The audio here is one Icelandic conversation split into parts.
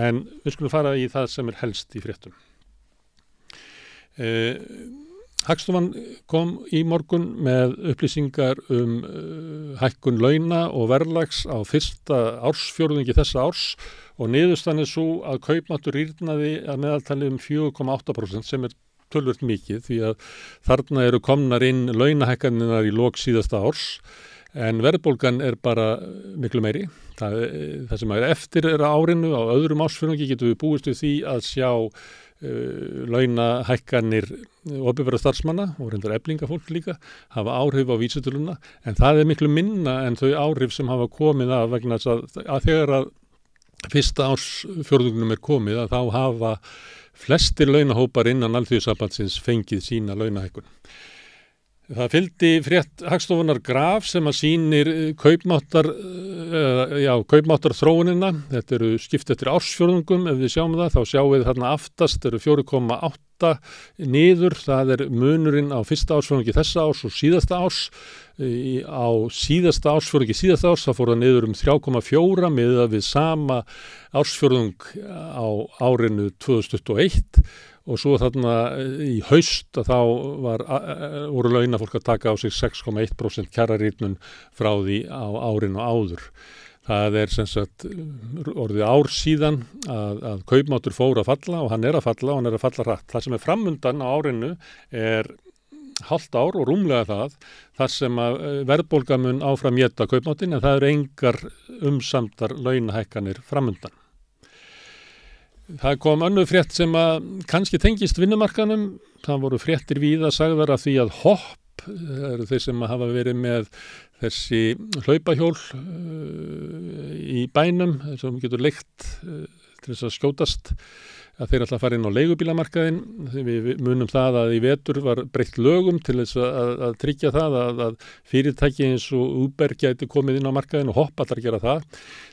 En við skulum fara í það sem er helst í fréttum. Eh, Hagstofan kom í morgun með upplýsingar um eh, hækkun launa og verðlags á fyrsta ársfjörðingi þessa árs og niðurstanir svo að kaupmáttur rýrnaði að meðaltali um 4,8% sem er tölvöld mikið því að þarna eru komnar inn launahækkaninnar í lók síðasta árs og En verðbólgan er bara miklu meiri. Það, eh, það sem er eftir er árinu á öðrum ásfjörungi getur við búist við því að sjá uh, launahækkanir opifæra starfsmanna og reyndar eflingafólk líka hafa áhrif á vísutuluna en það er miklu minna en þau áhrif sem hafa komið af vegna að, að þegar að fyrsta ásfjörðunum er komið að þá hafa flestir launahópar innan alþjóðsabansins fengið sína launahækkunum. Það fylgdi frétt Hagstofunar graf sem að sínir eh, kaupmáttar, eh, já, kaupmáttar þróunina. Þetta eru skipt eftir ársfjörðungum ef við sjáum það. Þá sjáum við þarna aftast eru 4,8 niður. Það er munurinn á fyrsta ársfjörðungi þessa árs og síðasta árs. Á síðasta ársfjörðungi síðasta árs þá fór það niður um 3,4 með að við sama ársfjörðung á árinu 2021 og svo þarna eh, í haust að þá var, voru launafólk að taka á sig 6,1% kjarrarýrnun frá því á árin og áður. Það er sem sagt eh, orðið ár síðan að, að kaupmátur fóru að falla og hann er að falla og hann er að falla rætt. Það sem er framundan á árinu er halvt ár og rúmlega það þar sem að eh, verðbólgamun áfram geta kaupmátin en það eru engar umsamtar launahækkanir framundan. Það kom önnu frétt sem að kannski tengist vinnumarkanum, það voru fréttir víða sagðar að því að hopp eh, eru þeir sem hafa verið með þessi hlaupahjól uh, í bænum sem getur leikt uh, til þess að skjótast að þeir alltaf fara inn á leigubílamarkaðin við munum það að í vetur var breytt lögum til þess að, að tryggja það að, að fyrirtæki eins og Uber gæti komið inn á markaðin og hopp allar gera það.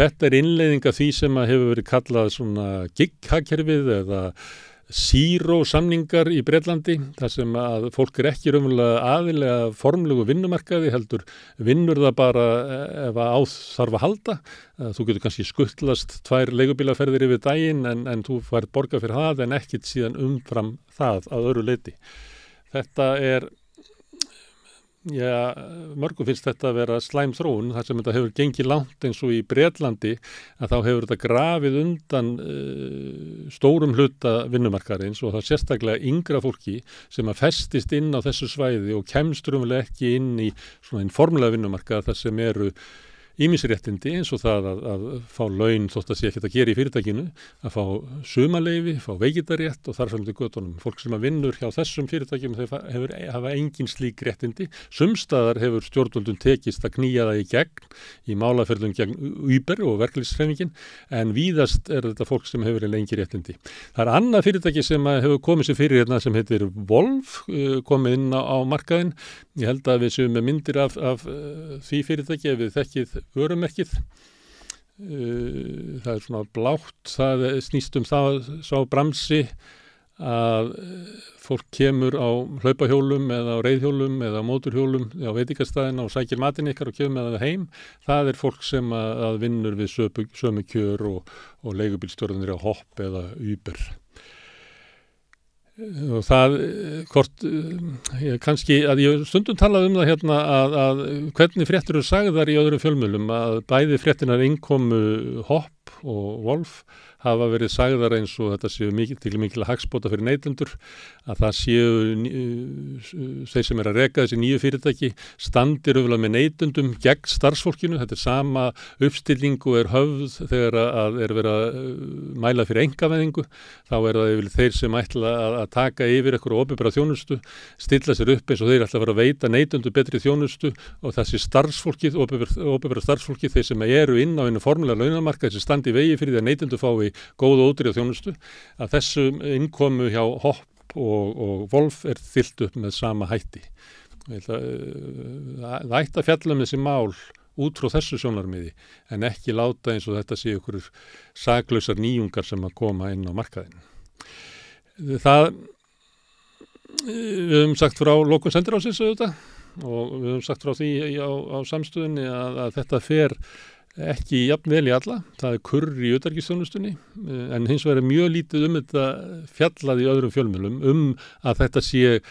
Þetta er innleiðinga því sem að hefur verið kallað svona gig-hakkerfið eða síró samningar í Breitlandi þar sem að fólk er ekki raunverulega aðilega formlugu vinnumarkaði heldur vinnur það bara eh, ef að áð þarf að halda eh, þú getur kannski skuttlast tvær leigubílaferðir yfir daginn en, en þú fær borga fyrir það en ekkit síðan umfram það að öru leiti þetta er Já, mörgum finnst þetta að vera slæm þróun þar sem þetta hefur gengið langt eins og í Breitlandi að þá hefur þetta grafið undan uh, stórum hluta vinnumarkarins og þá sérstaklega yngra fólki sem að festist inn á þessu svæði og kemst rumlega ekki inn í svona einn formlega vinnumarka þar sem eru ímisréttindi eins og það að, að fá laun þótt að sé ekkert að gera í fyrirtækinu, að fá sumaleifi, fá veikitarétt og þar fram til göttunum. Fólk sem að vinnur hjá þessum fyrirtækjum hefur, hafa engin slík réttindi. Sumstaðar hefur stjórnvöldun tekist að knýja það í gegn, í málaferðun gegn Uber og verklisreiningin, en víðast er þetta fólk sem hefur lengi réttindi. Það er annað fyrirtæki sem hefur komið sér fyrir hérna sem heitir Volv, eh, komið inn á, á markaðin. Ég held að við séum með myndir af, af eh, því fyrirtæki ef við þekkið vörumerkið eh, það er svona blátt það snýst um það sá bramsi að eh, fólk kemur á hlaupahjólum eða á reyðhjólum eða á móturhjólum á veitikastæðina og sækir matin ykkar og kemur með það heim það er fólk sem að, að vinnur við sömu kjör og, og leigubílstörðunir á hopp eða uber og það eh, hvort, eh, ég, kannski að ég stundum talaði um það hérna að, að hvernig fréttir eru sagðar í öðru fjölmjölum að bæði fréttinar innkomu hopp Gallup og Wolf hafa verið sagðar eins og þetta séu mikil, til mikil að hagspota fyrir neytundur að það séu uh, þeir sem er að reka þessi nýju fyrirtæki standir öfulega með neytundum gegn starfsfólkinu, þetta er sama uppstillingu er höfð þegar að er verið að uh, mæla fyrir engaveðingu, þá er það yfir þeir sem ætla að taka yfir eitthvað ofibra þjónustu, stilla sér upp eins og þeir ætla að vera að veita neytundu betri þjónustu og þessi starfsfólkið, ofibra starfsfólkið þeir sem eru inn á einu formulega launamarka, þessi standi vegi fyrir því að neytundu fái góð og ódrið þjónustu að þessum innkomu hjá Hopp og, og Wolf er þylt upp með sama hætti. Það ætti eh, að fjalla með um þessi mál út frá þessu sjónarmiði en ekki láta eins og þetta sé ykkur saglausar nýjungar sem að koma inn á markaðinu. Það, eh, við höfum sagt frá lokun sendirásins auðvitað og við höfum sagt frá því á, á samstöðunni að, að þetta fer ekki jafnvel í alla, það er kurr í auðarkistónustunni eh, en hins vegar er mjög lítið um þetta fjallað í öðrum fjölmjölum um að þetta sé eh,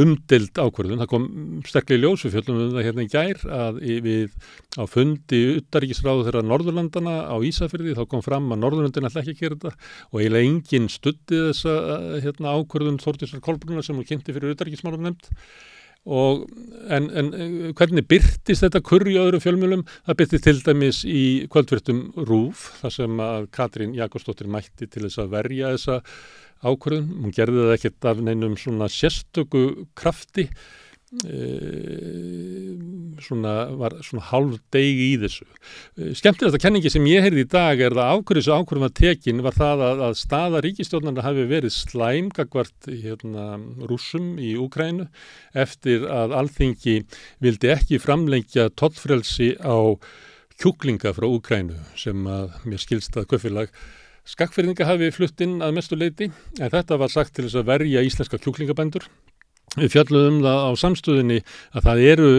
umdild ákvörðun, það kom sterklega í ljósu fjöllum um það hérna í gær að við á fundi uttaríkisráðu þeirra Norðurlandana á Ísafyrði þá kom fram að Norðurlandina ætla ekki að gera þetta og eiginlega enginn stutti þessa eh, hérna, ákvörðun Þórtinsar Kolbrunar sem hún kynnti fyrir uttaríkismálum nefnd Og, en, en hvernig byrtist þetta kurri öðru fjölmjölum? Það byrtist til dæmis í kvöldvirtum Rúf þar sem að Katrín Jakobsdóttir mætti til þess að verja þessa ákvörðum. Hún gerði það ekkert af neinum svona sérstöku krafti Eh, svona, var svona hálf degi í þessu. Eh, Skemmtilegast að kenningi sem ég heyrði í dag er það ákverðis og ákverðum að tekin var það að, að staða ríkistjórnarna hafi verið slæmgagvart hérna, rúsum í Úkrænu eftir að alþingi vildi ekki framlengja tottfrelsi á kjúklinga frá Úkrænu sem að mér skilstað köffilag Skakferðinga hafi flutt inn að mestu leiti en þetta var sagt til þess að verja íslenska kjúklingabændur Við fjalluðum um það á samstöðinni að það eru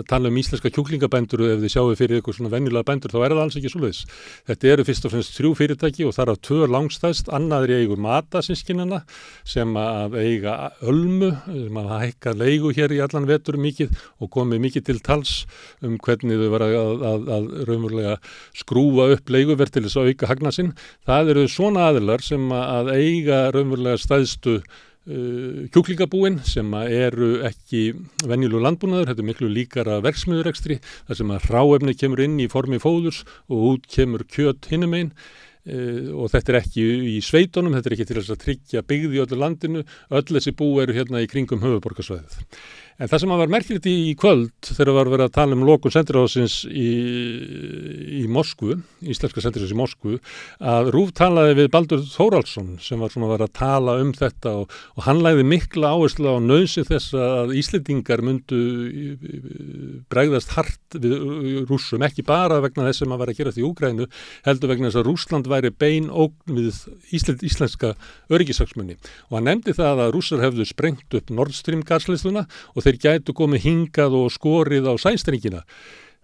að tala um íslenska kjúklingabændur og ef þið sjáu fyrir eitthvað svona vennilega bændur þá er það alls ekki svo leiðis. Þetta eru fyrst og fremst þrjú fyrirtæki og þar á tvör langstæst, annaðri eigur matasinskinnana sem að eiga ölmu, sem að hækka leigu hér í allan vetur mikið og komið mikið til tals um hvernig þau var að, að, að raunverulega skrúfa upp leiguverð til þess að auka hagnasinn. Það eru svona aðilar sem að eiga raunverulega stæðstu Uh, kjúklingabúin sem eru ekki venjuleg landbúnaður, þetta er miklu líkara verksmiðurekstri, þar sem að ráefni kemur inn í formi fóðurs og út kemur kjött hinnum einn e, uh, og þetta er ekki í sveitunum, þetta er ekki til þess að tryggja byggði í öllu landinu, öll þessi bú eru hérna í kringum höfuborgarsvæðið. En það sem að var merkilegt í kvöld þegar var verið að tala um lokun sendiráðsins í, í Moskvu, Íslenska sendiráðsins í Moskvu, að Rúf talaði við Baldur Þóraldsson sem var svona að vera að tala um þetta og, og hann læði mikla áherslu á nöðsi þess að Íslendingar myndu bregðast hart við uh, uh, rúsum, ekki bara vegna þess sem að vera að gera þetta í Úgrænu, heldur vegna þess að Rúsland væri bein ógn við Íslend, íslenska öryggisaksmunni og hann nefndi það að rúsar hefðu sprengt upp Nord Stream gaslistuna og þeir þeir gætu komið hingað og skorið á sæstringina.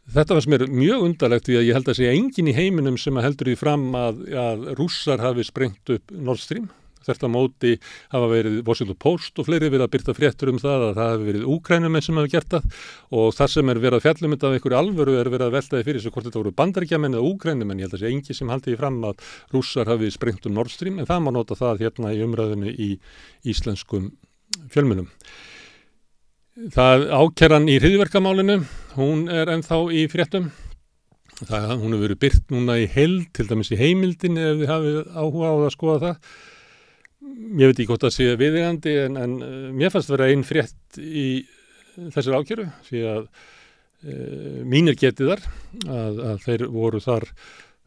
Þetta fannst mér mjög undarlegt því að ég held að segja engin í heiminum sem heldur því fram að, að rússar hafi sprengt upp Nord Stream. Þetta móti hafa verið Washington Post og fleiri verið að byrta fréttur um það að það hefur verið úkrænum sem hefur gert það og það sem er verið að fjallum þetta af einhverju alvöru er verið að veltaði fyrir þessu hvort þetta voru bandaríkjaman eða úkrænum en ég held að segja engin sem haldi því fram að rússar hafi sprengt um Nord Stream en það má nota það hérna í umræðinu í íslenskum fjölmunum. Það ákeran í hriðverkamálinu, hún er ennþá í fréttum. Það, hún hefur verið byrt núna í held, til dæmis í heimildin ef þið hafið áhuga á það að skoða það. Ég veit ekki hvort það sé viðegandi en, en eh, mér fannst það vera einn frétt í þessar ákeru því að e, mínir getið þar að, að þeir voru þar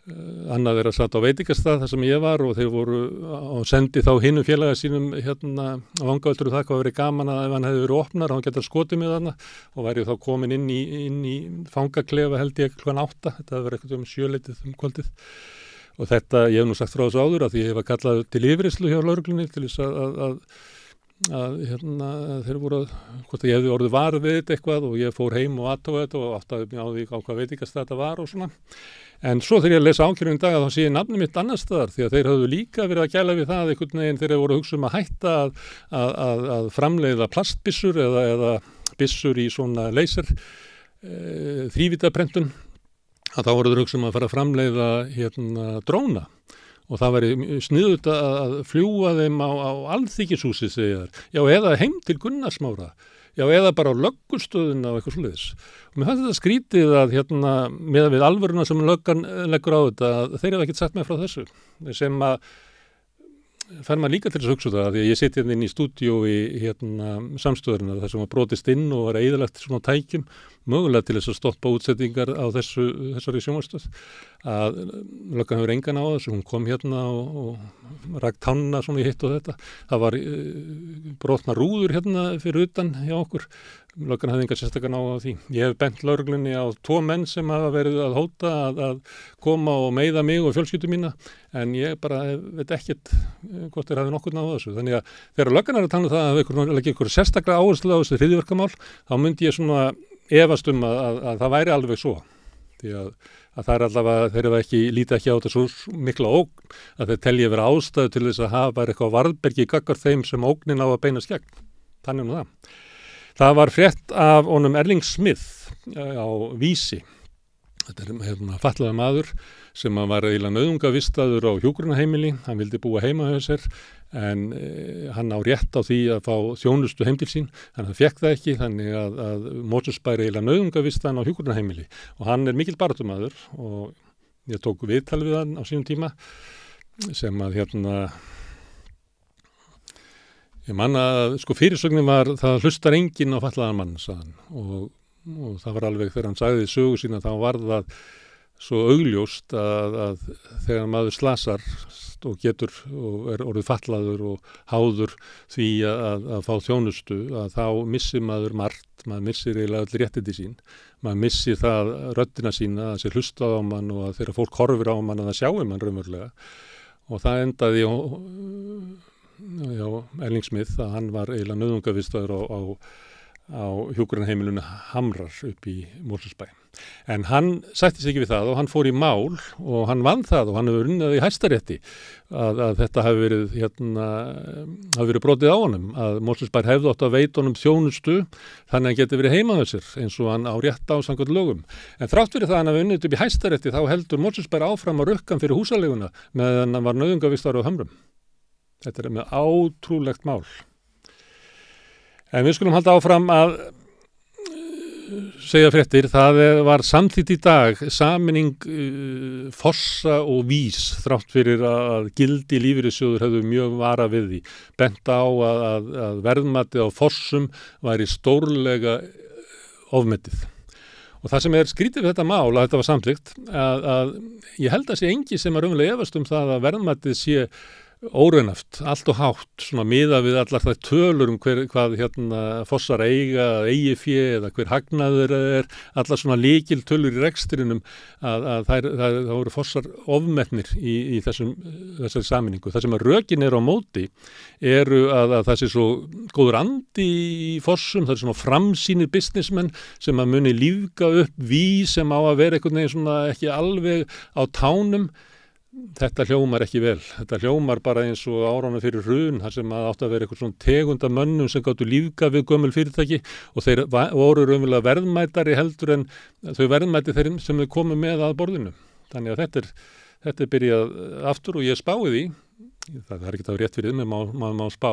Eh, annað þeirra satt á veitikastað þar sem ég var og þeir voru og sendi þá hinnum félaga sínum hérna á vangaöldur og um það hvað verið gaman að ef hann hefði verið opnar hann getur skotið mjög þarna og værið þá komin inn í, inn í fangaklefa held ég klúan átta, þetta verið eitthvað um sjöleitið um kvöldið og þetta ég hef nú sagt frá þessu áður að ég hefa kallað til yfirislu hjá lauruglunni til þess að, að að hérna, þeir voru að, hvort að ég hefði orðið varðið eitthvað og ég fór heim og aðtóða þetta og alltaf ég áði á hvað veitingast þetta var og svona. En svo þegar ég lesa ákjörðum í dag að þá sé ég nafnum mitt annar staðar því að þeir hafðu líka verið að gæla við það einhvern veginn þegar þeir voru að hugsa um að hætta að, að, að framleiða plastbissur eða, eða bissur í svona leyser e, eh, þrývitaprentun að þá voru þeir hugsa um að fara að framleiða hérna, dróna og það væri sniðut að fljúa þeim á, á alþykishúsi segjar, já eða heim til Gunnarsmára, já eða bara á löggustöðuna og eitthvað sluðis. Og mér fannst þetta skrítið að hérna með við alvöruna sem löggan eh, leggur á þetta, þeir eru ekkert sett með frá þessu, sem að fær maður líka til þess að hugsa það, því að ég sitt hérna inn í stúdíu í hérna, samstöðurna þar sem að brotist inn og var eðalagt svona tækjum mögulega til þess að stoppa útsettingar á þessu, þessari sjómarstöð að löggan hefur engan á þessu, hún kom hérna og, og rægt hanna svona í hitt og þetta það var e, eh, brotna rúður hérna fyrir utan hjá okkur löggan hefði engan sérstakar ná á því ég hef bent lauruglunni á tvo menn sem hafa verið að hóta að, að koma og meiða mig og fjölskyttu mína en ég bara hef, veit ekkert eh, hvort þeir hafi nokkur ná á þessu þannig að þegar löggan er að tala um það að ykkur, ykkur sérstaklega áherslu á þessu hriðiverkamál þá myndi ég svona efast um að, að, að það væri alveg svo því að, að það er allavega, þeir eru ekki lítið ekki á þetta svo mikla ógn að þeir telja yfir ástæðu til þess að hafa eitthvað varðbergi í gakkar þeim sem ógnin á að beina skegn, þannig nú það Það var frett af honum Erling Smith eh, á Vísi þetta er hérna fallaða maður sem var eiginlega nöðungavistaður á hjógrunaheimili, hann vildi búa heima á þessar en eh, hann á rétt á því að fá þjónustu heim til sín, þannig að það fekk það ekki þannig að, að Mósus bæri eiginlega nöðungavist hann á hjókurnaheimili og hann er mikil baratumadur og ég tók viðtal við hann á sínum tíma sem að hérna ég manna að sko fyrirsögnum var það hlustar enginn á fallaðan mann saðan og, og það var alveg þegar hann sagði sögu sína þá var það svo augljóst að, að þegar maður slasar oft og getur og er orðið fallaður og háður því að, að fá þjónustu að þá missir maður margt, maður missir eiginlega öll réttindi sín, maður missir það röddina sína að sé hlustað á mann og að þeirra fólk horfir á mann að það sjáum mann raunverulega og það endaði á, á Elling Smith að hann var eiginlega nöðungavistöður á, á á hjókurannheimilunum Hamrar upp í Mórsonsbæ. En hann sætti sig ekki við það og hann fór í mál og hann vann það og hann hefur unnaði í hæstarétti að, að þetta hafi verið, hérna, hafi verið brotið á honum, að Mórsonsbæ hefði ótt að veit honum þjónustu þannig að hann geti verið heimaður sér eins og hann á rétt ásangat lögum. En þrátt fyrir það hann hafi unnið upp í hæstarétti þá heldur Mórsonsbæ áfram að rökkan fyrir húsaleguna meðan hann var nöðungavistar á hömrum. Þetta er með átrúlegt mál. En við skulum halda áfram að eh, segja fréttir, það var samþitt í dag saminning uh, eh, fossa og vís þrátt fyrir að gildi lífyrirsjóður hefðu mjög vara við því. Bent á að, að, að verðmati á fossum væri stórlega eh, ofmetið. Og það sem er skrítið við þetta mál að þetta var samþygt, að, að ég held að sé engi sem er umlega efast um það að verðmatið sé óraunæft, allt og hátt svona miða við allar það tölur um hver, hvað hérna fossar eiga eigi fjö eða hver hagnaður er allar svona líkil tölur í reksturinnum að, að það, er, það, er, það voru fossar ofmennir í, í þessum þessari saminningu. Það sem að rökin er á móti eru að, að það sé svo góður andi í fossum það er svona framsýnir businessmenn sem að muni lífga upp við sem á að vera eitthvað neginn svona ekki alveg á tánum þetta hljómar ekki vel. Þetta hljómar bara eins og áránu fyrir hrun, þar sem að átt að vera eitthvað svona tegunda mönnum sem gáttu lífga við gömul fyrirtæki og þeir voru raunverulega verðmætari heldur en þau verðmæti þeir sem þau komu með að borðinu. Þannig að þetta er, þetta er byrjað eh, aftur og ég spáði því, það er ekki það rétt fyrir um að maður má spá,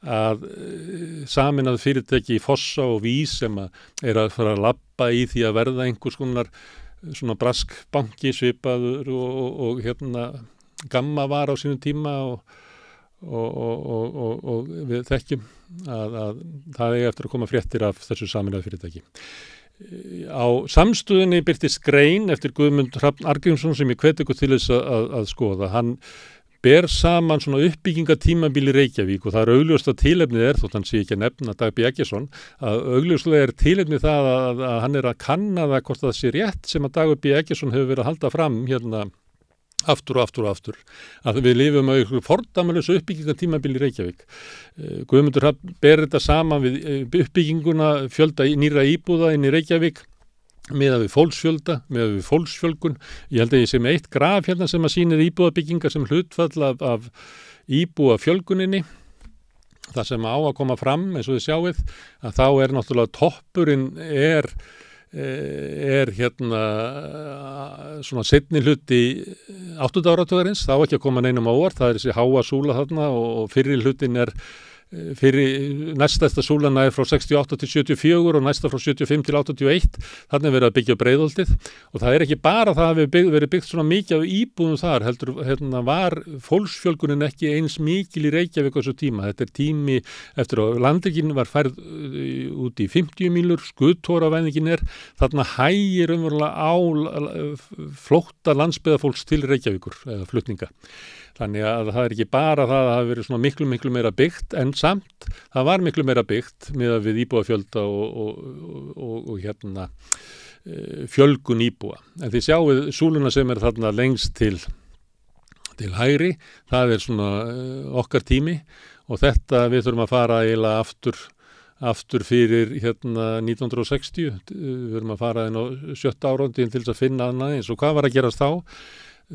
að eh, samin að fyrirtæki í fossa og vís sem að er að fara að lappa í því að verða einhvers konar svona brask banki svipaður og, og, og hérna gamma var á sínum tíma og, og við þekkjum að, að það er eftir að koma fréttir af þessu saminlega fyrirtæki. Á samstuðinni byrti skrein eftir Guðmund Hrafn Argrímsson sem ég hveti ykkur til þess að, að skoða. Hann ber saman svona uppbyggingatímabili Reykjavík og það er augljósta tílefnið er, þótt hann sé ekki að nefna Dagby Eggesson, að augljóslega er tílefnið það að, að, að hann er að kanna það hvort það sé rétt sem að Dagby Eggesson hefur verið að halda fram hérna aftur og aftur og aftur að við lifum á ykkur fordamalus uppbyggingatímabili Reykjavík. Eh, Guðmundur ber þetta saman við eh, uppbygginguna fjölda nýra íbúða inn í Reykjavík miða við fólksfjölda, miða við fólksfjölgun ég held að ég sé með eitt graf hérna sem að sínir íbúðabyggingar sem hlutfall af, af íbúa fjölguninni það sem á að koma fram eins og þið sjáuð að þá er náttúrulega toppurinn er eh, er hérna svona setni hluti áttund áratöðarins, þá ekki að koma neinum á orð, það er þessi háa súla þarna og fyrir hlutin er Eh, fyrir eh, næstæsta súlana er frá 68 til 74 og næsta frá 75 til 81 þannig verið að byggja breyðaldið og það er ekki bara það að við verið byggt svona mikið af íbúðum þar heldur hérna var fólksfjölgunin ekki eins mikil í Reykjavík á þessu tíma þetta er tími eftir að landeginn var færð eh, út í 50 mílur skuttóravæðingin er þarna hægir umverulega á flótta landsbyðafólks til Reykjavíkur eða flutninga þannig að það er ekki bara það að það verið svona miklu miklu meira byggt enn samt það var miklu meira byggt með að við íbúafjölda og, og, og, og hérna e, fjölgun íbúa. En því sjáum við súluna sem er þarna lengst til, til hæri, það er svona e, okkar tími og þetta við þurfum að fara eiginlega aftur aftur fyrir hérna 1960, við höfum að fara inn á sjötta áraundin til þess að finna annað eins og hvað var að gerast þá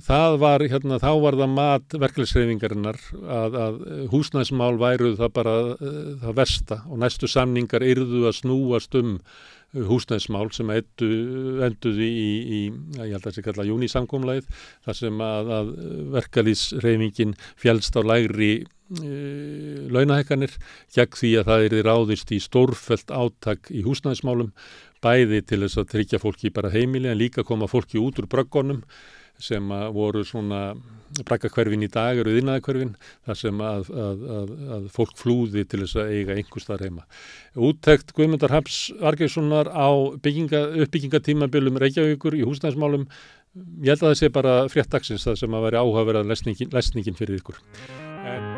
það var, hérna, þá var það mat verkefliðsreyfingarinnar að, að húsnæsmál væruð það bara eh, það versta og næstu samningar yrðu að snúast um eh, húsnæsmál sem enduði í, í, ég held að það sé kalla júnisamkomlaðið, þar sem að, að verkefliðsreyfingin fjælst á lægri e, eh, launahekkanir, gegn því að það erði ráðist í stórfelt áttak í húsnæsmálum, bæði til þess að tryggja fólki bara heimili en líka koma fólki út úr bröggonum sem voru svona brakkakverfin í dag eru yðnaðakverfin þar sem að, að, að, að fólk flúði til þess að eiga einhverstaðar heima. Úttekt Guðmundar Haps Argeissonar á bygginga, uppbyggingatímabilum Reykjavíkur í húsnæðismálum ég held að það sé bara frétt dagsins það sem að veri áhugaverðan lesningin, lesningin fyrir ykkur. En...